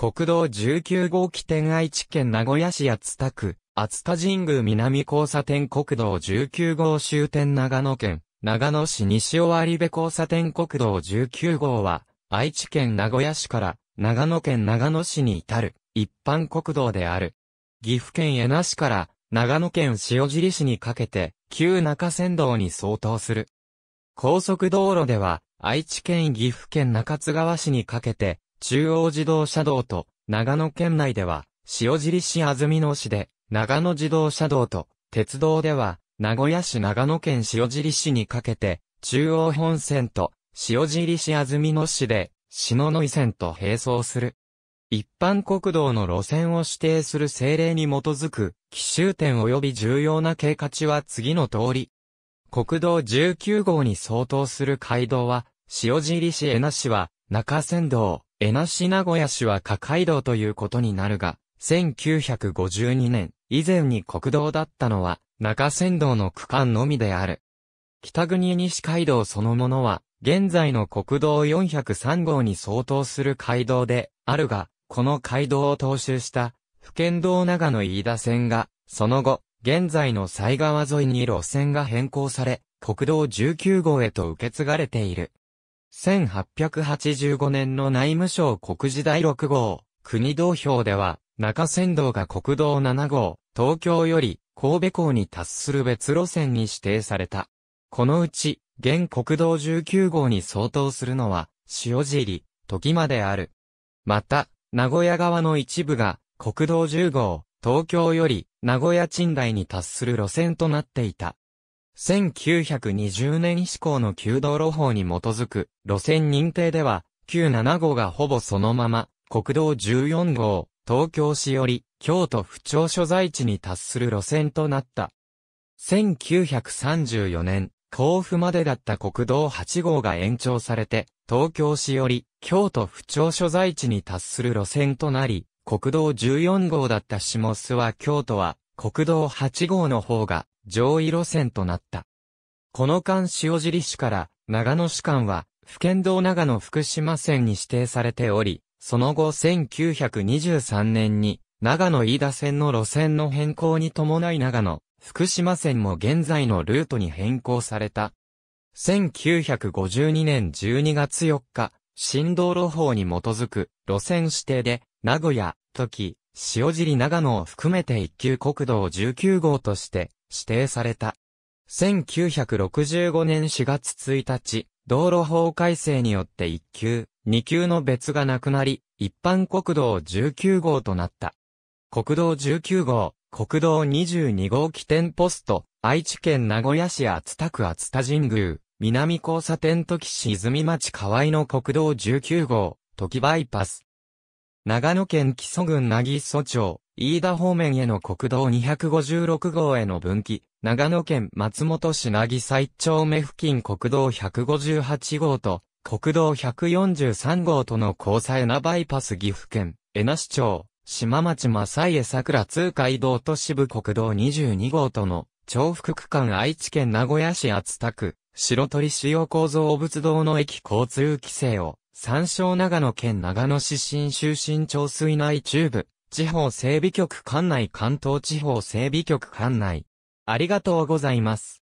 国道19号起点愛知県名古屋市厚田区、厚田神宮南交差点国道19号終点長野県、長野市西尾有部交差点国道19号は、愛知県名古屋市から長野県長野市に至る一般国道である。岐阜県江那市から長野県塩尻市にかけて旧中山道に相当する。高速道路では愛知県岐阜県中津川市にかけて中央自動車道と、長野県内では、塩尻市安曇野市で、長野自動車道と、鉄道では、名古屋市長野県塩尻市にかけて、中央本線と、塩尻市安曇野市で、篠ノ井線と並走する。一般国道の路線を指定する政令に基づく、奇襲点及び重要な経過値は次の通り。国道19号に相当する街道は、塩尻市江名市は、中山道、江那市名古屋市は下街道ということになるが、1952年、以前に国道だったのは、中山道の区間のみである。北国西街道そのものは、現在の国道403号に相当する街道で、あるが、この街道を踏襲した、府県道長野飯田線が、その後、現在の西川沿いに路線が変更され、国道19号へと受け継がれている。1885年の内務省国時第6号、国道表では、中山道が国道7号、東京より神戸港に達する別路線に指定された。このうち、現国道19号に相当するのは、塩尻、時まである。また、名古屋側の一部が、国道10号、東京より名古屋賃貸に達する路線となっていた。1920年以降の旧道路法に基づく路線認定では、旧7号がほぼそのまま、国道14号、東京市より、京都府庁所在地に達する路線となった。1934年、甲府までだった国道8号が延長されて、東京市より京都府庁所在地に達する路線となり、国道14号だった下諏は京都は、国道8号の方が上位路線となった。この間塩尻市から長野市間は、府県道長野福島線に指定されており、その後1923年に、長野飯田線の路線の変更に伴い長野、福島線も現在のルートに変更された。1952年12月4日、新道路法に基づく路線指定で、名古屋、時、塩尻長野を含めて一級国道19号として、指定された。1965年4月1日、道路法改正によって1級、2級の別がなくなり、一般国道19号となった。国道19号、国道22号起点ポスト、愛知県名古屋市厚田区厚田神宮、南交差点時市泉町河合の国道19号、時バイパス、長野県木曽郡南木町、飯田方面への国道256号への分岐、長野県松本市なぎ最町目付近国道158号と、国道143号との交差なバイパス岐阜県、江那市町、島町正家桜通海道都市部国道22号との、重複区間愛知県名古屋市厚田区、白鳥市用構造物道の駅交通規制を山椒長野県長野市新州新町水内中部、地方整備局管内関東地方整備局管内。ありがとうございます。